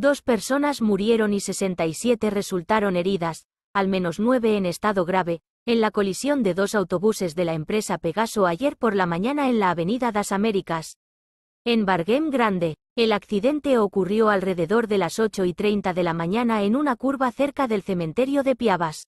Dos personas murieron y 67 resultaron heridas, al menos nueve en estado grave, en la colisión de dos autobuses de la empresa Pegaso ayer por la mañana en la Avenida das Américas. En Barguem Grande, el accidente ocurrió alrededor de las 8 y 30 de la mañana en una curva cerca del cementerio de Piabas.